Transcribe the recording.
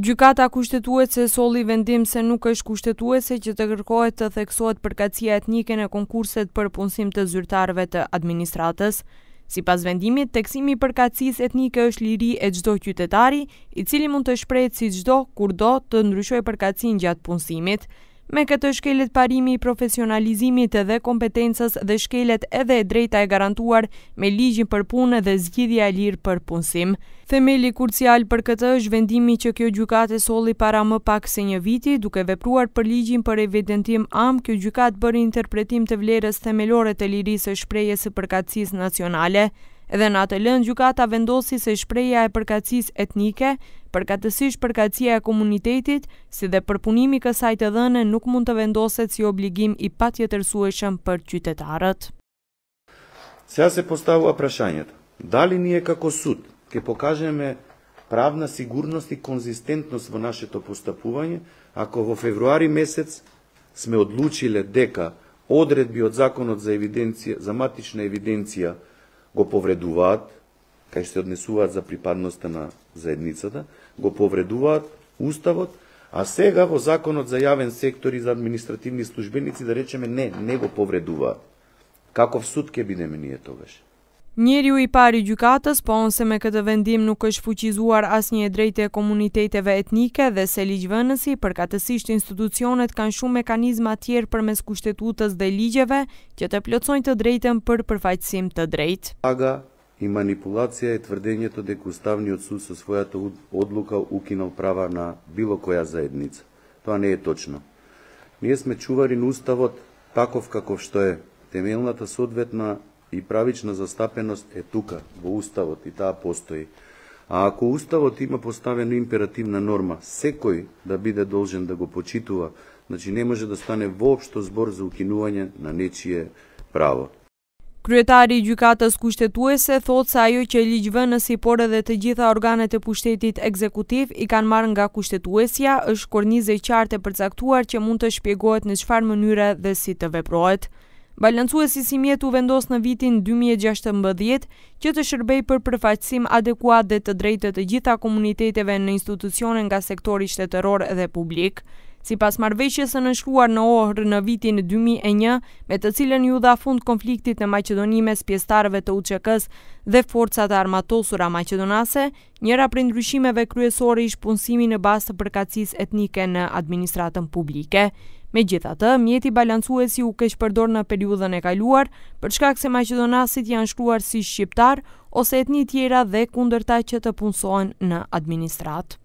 Gjukata kushtetuet se soli vendim se nuk është kushtetuet se që të kërkojt të theksohet përkatësia etnike në konkurset për punësim të zyrtarve të administratës. Si pas vendimit, teksimi përkatsis etnike është liri e gjdo qytetari, i cili mund të shprejt si gjdo kur do të ndryshoj përkatsin gjatë punësimit. Me këtë shkelet parimi i profesionalizimit edhe kompetencës dhe shkelet edhe e drejta e garantuar me ligjim për punë dhe zgjidhja e lirë për punësim. Themeli kurcial për këtë është vendimi që kjo gjukat e soli para më pak se një viti, duke vepruar për ligjim për evidentim amë kjo gjukat për interpretim të vlerës themelore të lirisë shprejes e përkatsis nacionale. Edhe në atë lëndë gjukata vendosi se shpreja e përkacis etnike, përkatësish përkacia e komunitetit, si dhe përpunimi kësaj të dhëne nuk mund të vendoset si obligim i patjetërsueshëm për qytetarët. Сега се поставува прашањето, дали ние како суд ќе покажеме правна сигурност и конзистентност во нашето постапување, ако во февруари месец сме одлучиле дека одредби од Законот за евиденција, за матична евиденција го повредуваат, кај се однесуваат за припадноста на заедницата, го повредуваат уставот, а сега во законот за јавен сектор и за административни службеници да речеме не, не го повредуваат. Каков суд ќе бидеме ние тогаш? Njeri u i pari gjukatës, po onse me këtë vendim nuk është fuqizuar as një e drejtë e komuniteteve etnike dhe se ligjvënësi, përkatësisht institucionet kanë shumë mekanizma tjerë për mes kushtetutës dhe ligjeve që të plëcojnë të drejtën për përfaqësim të drejtë. Aga i manipulacija e të vërdenje të dekustavni një të së svoja të odluka u kinov prava na bilo koja zajednica. Toa ne e toqno. Nje sme quvarin ustavot takov kakov shto e temelnata sodvetna и правична застапеност е тука, во Уставот, и таа постои. А ако Уставот има поставена императивна норма, секој да биде должен да го почитува, значи не може да стане воопшто збор за укинување на нечие право. Kryetari i gjykatës kushtetuese thot se ajo që ligjve në porë por edhe të gjitha organet e pushtetit ekzekutiv i kanë marë nga kushtetuesja, është kornizë e qarte përcaktuar që mund të shpjegohet në qfar mënyre dhe si të veprojt. Balancuesi si mjet u vendos në vitin 2016 që të shërbej për përfaqësim adekuat dhe të drejtë të gjitha komuniteteve në institucione nga sektori shtetëror dhe publik. Si pas marveqës në nëshkuar në orë në vitin 2001, me të cilën ju dha fund konfliktit në Macedonime së pjestarëve të UQK-s dhe forcat armatosura Macedonase, njëra për ndryshimeve kryesore ish punësimi në bastë përkacis etnike në administratën publike. Me gjitha të, mjeti balancuet si u kesh përdor në periudën e kaluar, përshkak se Macedonasit janë shkruar si shqiptar, ose etni tjera dhe kunder taj që të punsojnë në administratë.